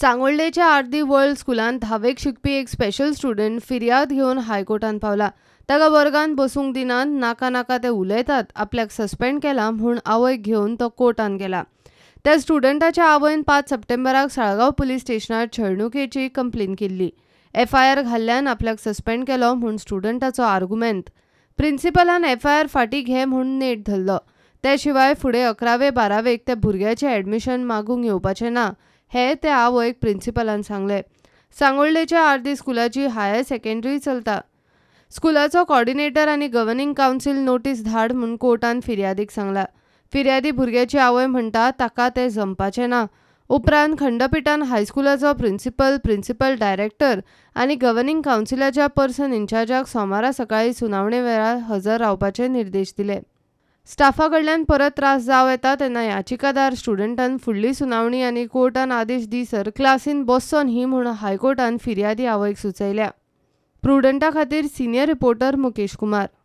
सांगोळेच्या आरदी world स्कुलान धावेक शिकपी एक स्पेशल स्टुडंट फिर्याद घेऊन हायकोर्टान पावला ताका वर्गान बसूंक दिनात नाका नाका ते उलयतात आपल्याक सस्पेंड केला म्हणून आवयक घेऊन तो कोर्टान गेला त्या स्टुडंटाच्या आवयन पाच सप्टेंबराक साळगाव पोलीस स्टेशनार छळणुकेची कंप्लेन केली एफ आय आर घाल्ल्यान आपल्याक सस्पेंड केलो म्हणून स्टुडंटाचो आर्गुमेंट प्रिन्सिपलान एफ आय आर फाटी घे म्हणून नेट धरलो त्या शिवाय फुडें अकरावे बारावेक त्या भुरग्याचे ॲडमिशन मागूंक येवपाचें ना हे ते आवयक प्रिंसिपलान सांगले सांगोळ्ळेच्या आर्दी स्कुलाची हायर सेकेंडरी चलता स्कुलाचो कॉर्डिनेटर आणि गव्हर्निंग कावन्सील नोटीस धाड म्हणून कोर्टान फिर्यादीक सांगला फिर्यादी भुरग्याची आवय म्हणटा ताका ते जमपाचें ना उपरांत खंडपीठान हायस्कुलाचो प्रिंसिपल प्रिंसिपल डायरेक्टर आणि गव्हर्निंग कावन्सिलाच्या पर्सन इन्चार्जाक सोमारा सकाळी सुनावणे वेळार हजर रावपाचे निर्देश दिले स्टाफा कडल्यान परत त्रास जावं येता तेन्ना याचिकादार स्टुडंटान फुडली सुनावणी आनी कोर्टान आदेश दिसर क्लासीन बसचो ही म्हूण हायकोर्टान फिर्यादी आवयक सुचयल्या प्रुडंटा खातीर सिनियर रिपोर्टर मुकेश कुमार